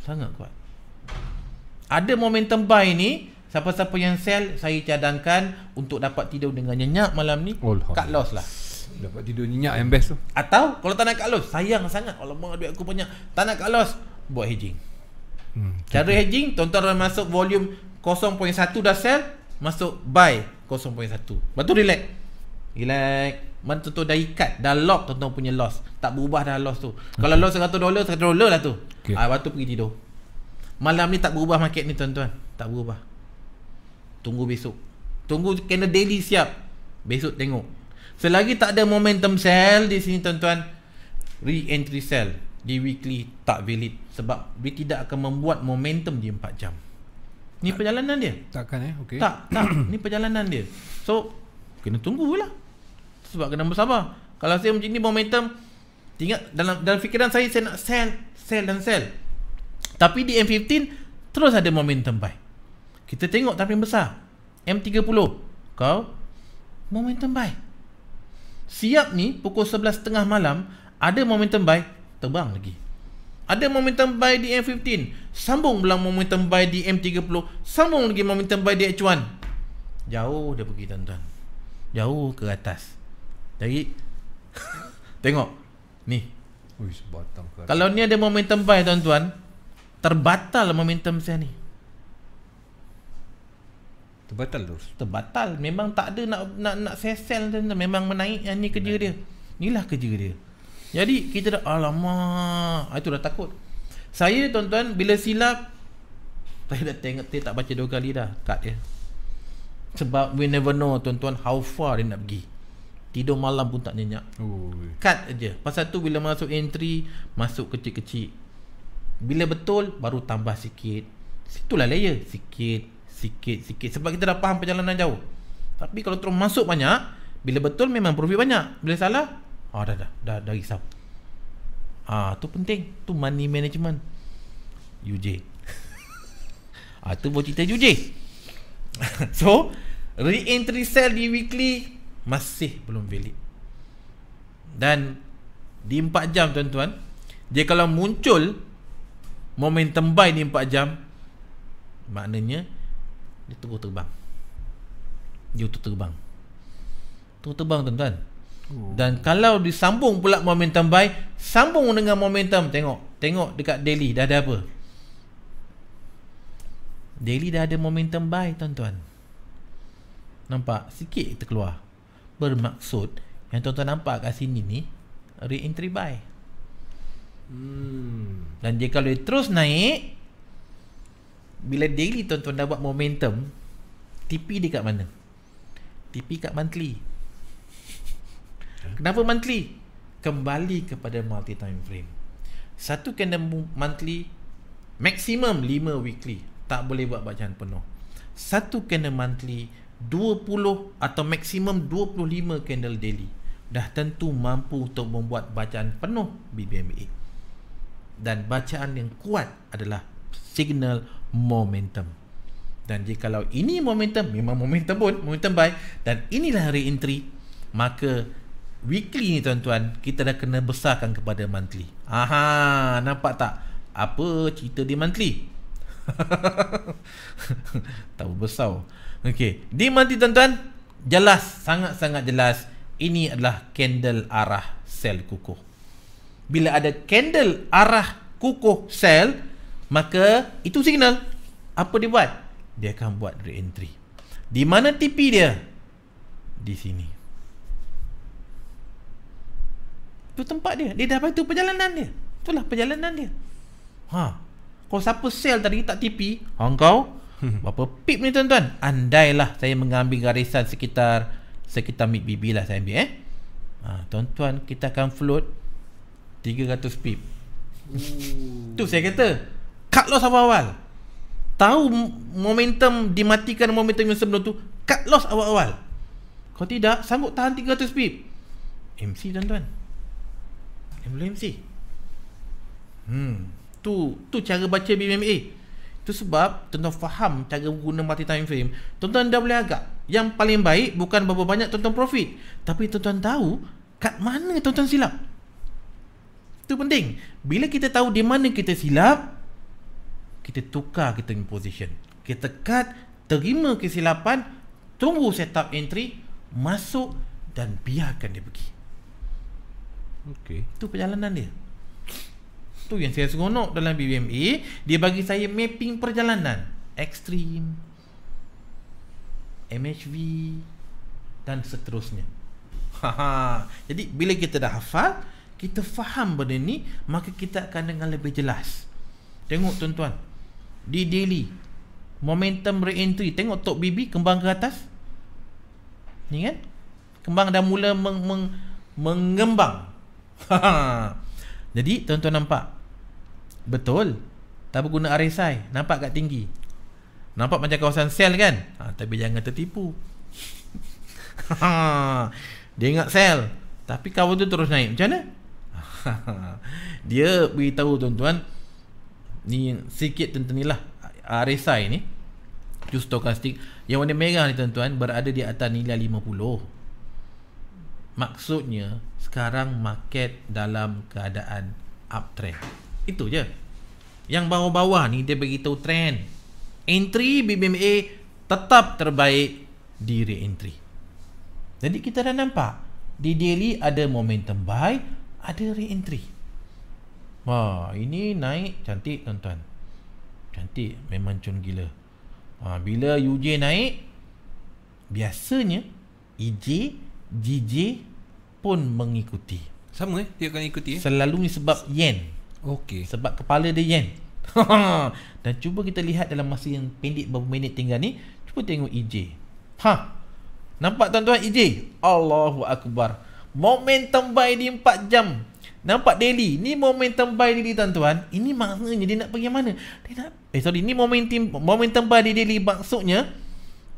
Sangat kuat. Ada momentum buy ni, siapa-siapa yang sell saya cadangkan untuk dapat tidur dengan nyenyak malam ni, cut loss lah. Dapat tidur nyenyak yang best tu Atau kalau tak nak kat los Sayang sangat Kalau mau duit aku punya Tak nak kat los Buat hedging hmm, Cara okay. hedging Tonton masuk volume 0.1 dah sell Masuk buy 0.1 Lepas tu relax Relax Mantu tu dah ikat Dah lock tonton punya loss Tak berubah dah loss tu Kalau hmm. loss 100 dolar 100 dolar lah tu okay. Lepas ah, tu pergi tidur Malam ni tak berubah market ni tuan-tuan Tak berubah Tunggu besok Tunggu kena daily siap Besok tengok Selagi tak ada momentum sell di sini tuan-tuan, re-entry sell di weekly tak valid sebab dia tidak akan membuat momentum di 4 jam. Ni perjalanan dia. Takkan eh? Okey. Tak, tak. Ni perjalanan dia. So, kena lah Sebab kena bersabar. Kalau saya macam ni momentum ingat dalam dalam fikiran saya saya nak sell, sell dan sell. Tapi di M15 terus ada momentum buy. Kita tengok tapi besar. M30 kau momentum buy siap ni pukul 11.30 malam ada momentum buy terbang lagi ada momentum buy di M15 sambung pula momentum buy di M30 sambung lagi momentum buy di H1 jauh dia pergi tuan-tuan jauh ke atas jadi tengok ni Uish, kalau ni ada momentum buy tuan-tuan terbatal momentum saya ni terbatal terus terbatal memang tak ada nak nak nak sesel memang menaik ni kerja dia inilah kerja dia jadi kita dah alamak ah, itu dah takut saya tuan-tuan bila silap saya dah tengok dia tak baca dua kali dah kad dia sebab we never know tuan-tuan how far dia nak pergi tidur malam pun tak nyenyak oh, cut aja pasal tu bila masuk entry masuk kecil-kecil bila betul baru tambah sikit situlah layer sikit sikit-sikit sebab kita dah faham perjalanan jauh. Tapi kalau terus masuk banyak, bila betul memang profit banyak. Bila salah, oh dah dah dah, dah risau. Ah tu penting, tu money management. UJ. ah tu buat cerita UJ. so, re-entry sell di weekly masih belum valid. Dan di 4 jam tuan-tuan, dia kalau muncul momentum buy di 4 jam maknanya dia terus terbang Dia terus terbang Terus terbang tuan-tuan oh. dan kalau disambung pula momentum buy Sambung dengan momentum Tengok Tengok dekat daily dah ada apa Daily dah ada momentum buy tuan-tuan Nampak sikit terkeluar Bermaksud Yang tuan-tuan nampak kat sini ni Re-entry buy hmm. Dan dia kalau dia terus naik bila daily tuan-tuan dah buat momentum TP dia kat mana? TP kat monthly Kenapa monthly? Kembali kepada multi time frame Satu kena monthly Maximum 5 weekly Tak boleh buat bacaan penuh Satu kena monthly 20 atau maximum 25 candle daily Dah tentu mampu untuk membuat bacaan penuh BBMA Dan bacaan yang kuat adalah Signal momentum. Dan jika kalau ini momentum, memang momentum pun, momentum buy dan inilah re-entry, maka weekly ni tuan-tuan, kita dah kena besarkan kepada monthly. Aha, nampak tak? Apa cerita di monthly? Tahu besar. Okey, di monthly tuan-tuan, jelas, sangat-sangat jelas, ini adalah candle arah sel kukuh. Bila ada candle arah kukuh sel, maka itu signal apa dia buat dia akan buat re-entry di mana tipi dia di sini tu tempat dia dia dapat itu perjalanan dia itulah perjalanan dia ha kau siapa sell tadi tak tipi ha kau berapa pip ni tuan-tuan andailah saya mengambil garisan sekitar sekitar mid BB lah saya ambil eh ha, tuan-tuan kita akan float 300 pip tu saya kata cut loss awal-awal tahu momentum dimatikan momentum yang sebelum tu cut loss awal-awal kalau tidak sanggup tahan 300 pip MC tuan-tuan Ambil MC hmm. tu tu cara baca BMA itu sebab tuan-tuan faham cara guna multi time frame tuan-tuan dah boleh agak yang paling baik bukan berapa banyak tuan-tuan profit tapi tuan-tuan tahu kat mana tuan-tuan silap Tu penting bila kita tahu di mana kita silap kita tukar kita punya position. Kita cut, terima kesilapan, tunggu set up entry, masuk dan biarkan dia pergi. Okay, Itu perjalanan dia. Tu yang saya seronok dalam BBMA, e, dia bagi saya mapping perjalanan. Extreme, MHV dan seterusnya. Haha. Jadi bila kita dah hafal, kita faham benda ni, maka kita akan dengan lebih jelas. Tengok tuan-tuan, di daily momentum re-entry tengok top BB kembang ke atas ni kan kembang dah mula meng- meng- mengembang jadi tuan-tuan nampak betul tak guna arisai nampak kat tinggi nampak macam kawasan sell kan ha, tapi jangan tertipu dia ingat sell, tapi kawan tu terus naik macam mana dia beritahu tuan-tuan ni sikit tentang ni lah RSI ni Pure Stochastic yang warna merah ni tuan-tuan berada di atas nilai 50 maksudnya sekarang market dalam keadaan uptrend itu je yang bawah-bawah ni dia beritahu trend entry BBMA tetap terbaik di re-entry jadi kita dah nampak di daily ada momentum buy ada re-entry Wah, ha, ini naik cantik tuan-tuan. Cantik memang cun gila. Ha, bila UJ naik, biasanya EJ, JJ pun mengikuti. Sama eh, dia akan ikuti eh. Selalu ni sebab yen. Okey. Sebab kepala dia yen. Dan cuba kita lihat dalam masa yang pendek beberapa minit tinggal ni, cuba tengok EJ. Ha. Nampak tuan-tuan EJ? Allahu akbar. Momentum buy di 4 jam Nampak daily. Ni momentum buy daily tuan-tuan. Ini maknanya dia nak pergi mana? Dia nak eh sorry, ni momentum momentum buy di daily maksudnya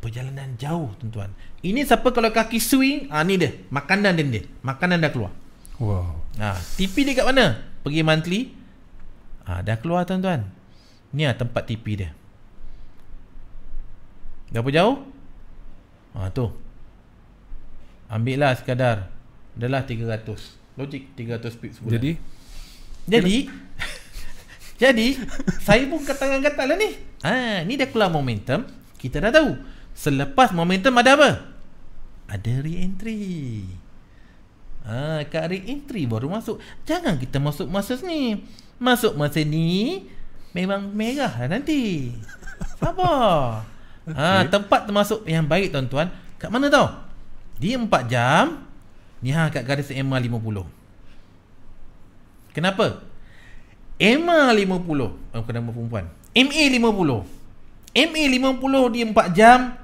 perjalanan jauh tuan-tuan. Ini siapa kalau kaki swing, ah ni dia, makanan dia ni. Makanan dah keluar. Wow. Ah, TP dia kat mana? Pergi monthly. Ah, dah keluar tuan-tuan. Ni ah tempat TP dia. Berapa jauh? Ah tu. Ambil lah sekadar. Adalah 300. Logik 300 speed sebulan. Jadi Jadi Jadi saya pun kata dengan kata lah ni. Ha, ni dah keluar momentum, kita dah tahu. Selepas momentum ada apa? Ada re-entry. Ha, kat re-entry baru masuk. Jangan kita masuk masa ni. Masuk masa ni memang merah lah nanti. Apa? Okay. Ha, tempat termasuk yang baik tuan-tuan. Kat mana tau? Di 4 jam Ni ha kat garis EMA 50 Kenapa? EMA 50 oh, Bukan nama perempuan MA 50 MA 50 di 4 jam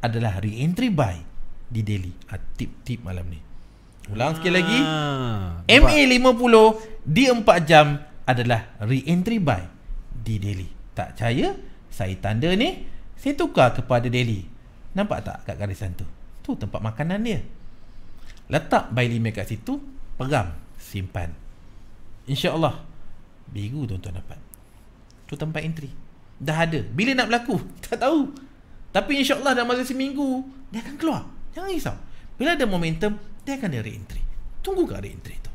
Adalah re-entry buy Di Delhi ha, Tip-tip malam ni Ulang sekali lagi ah, MA 50 di 4 jam Adalah re-entry buy Di Delhi Tak percaya Saya tanda ni Saya tukar kepada Delhi Nampak tak kat garisan tu Tu tempat makanan dia Letak bilimer kat situ pegang Simpan InsyaAllah Biru tuan-tuan dapat Tu tempat entry Dah ada Bila nak berlaku Tak tahu Tapi insyaAllah dalam masa seminggu Dia akan keluar Jangan risau Bila ada momentum Dia akan ada re-entry Tunggu ke re-entry tu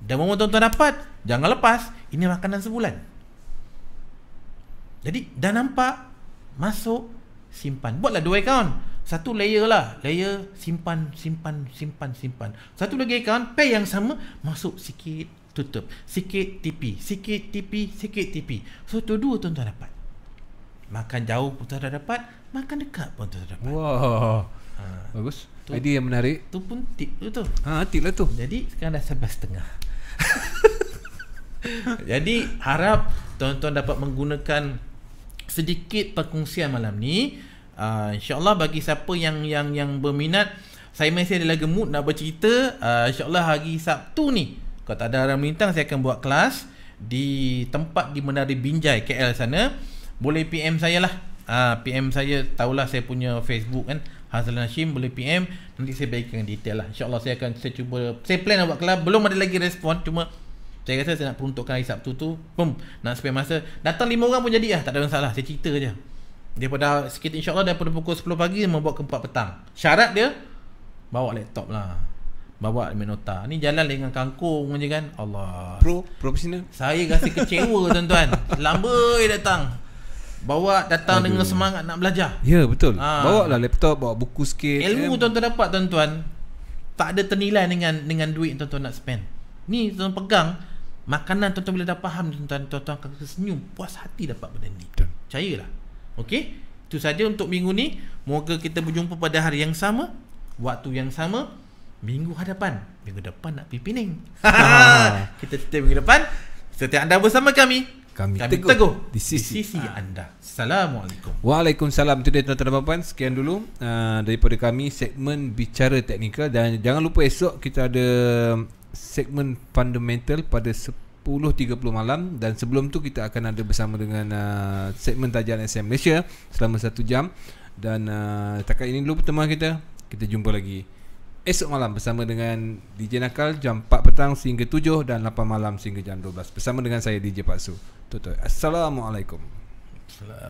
Dan momentum tuan-tuan dapat Jangan lepas Ini makanan sebulan Jadi dah nampak Masuk Simpan Buatlah dua account satu layer lah layer simpan simpan simpan simpan satu lagi account pay yang sama masuk sikit tutup sikit tipi sikit tipi sikit tipi so tu dua tuan-tuan dapat makan jauh pun tuan-tuan dapat makan dekat pun tuan-tuan dapat wah wow. ha. bagus tu, idea yang menarik tu pun tip tu tu ha, tip lah tu jadi sekarang dah sebelas setengah jadi harap tuan-tuan dapat menggunakan sedikit perkongsian malam ni uh, insyaallah bagi siapa yang yang yang berminat saya masih ada lagi mood nak bercerita uh, insyaallah hari Sabtu ni kalau tak ada orang melintang saya akan buat kelas di tempat di Menara Binjai KL sana boleh PM saya lah uh, ah, PM saya tahulah saya punya Facebook kan Hazlan Hashim boleh PM nanti saya bagikan detail lah insyaallah saya akan saya cuba saya plan nak buat kelas belum ada lagi respon cuma saya rasa saya nak peruntukkan hari Sabtu tu pum, Nak spend masa Datang lima orang pun jadi lah Tak ada masalah Saya cerita je dia daripada sekitar insyaAllah daripada pukul 10 pagi membuat ke 4 petang syarat dia bawa laptop lah bawa ambil nota ni jalan dengan kangkung je kan Allah pro professional saya rasa kecewa tuan-tuan lambai datang Bawa datang Aduh. dengan semangat nak belajar Ya yeah, betul ha. Bawa lah laptop Bawa buku sikit Ilmu kan? tuan-tuan dapat tuan-tuan Tak ada ternilai dengan Dengan duit tuan-tuan nak spend Ni tuan-tuan pegang Makanan tuan-tuan bila dah faham Tuan-tuan akan tersenyum Puas hati dapat benda ni Percayalah Okey, itu saja untuk minggu ni. Moga kita berjumpa pada hari yang sama, waktu yang sama, minggu hadapan. Minggu depan nak pergi Penang. kita tetap minggu depan. Setiap anda bersama kami. Kami, kami teguh, teguh di sisi, di sisi anda. Assalamualaikum. Waalaikumsalam. Itu dia tuan-tuan dan puan-puan. Sekian dulu uh, daripada kami segmen bicara teknikal. Dan jangan lupa esok kita ada segmen fundamental pada 10.30 malam dan sebelum tu kita akan ada bersama dengan uh, segmen tajian SM Malaysia selama satu jam dan uh, takat ini dulu pertemuan kita kita jumpa lagi esok malam bersama dengan DJ Nakal jam 4 petang sehingga 7 dan 8 malam sehingga jam 12 bersama dengan saya DJ Paksu Tutup. Assalamualaikum. Assalamualaikum.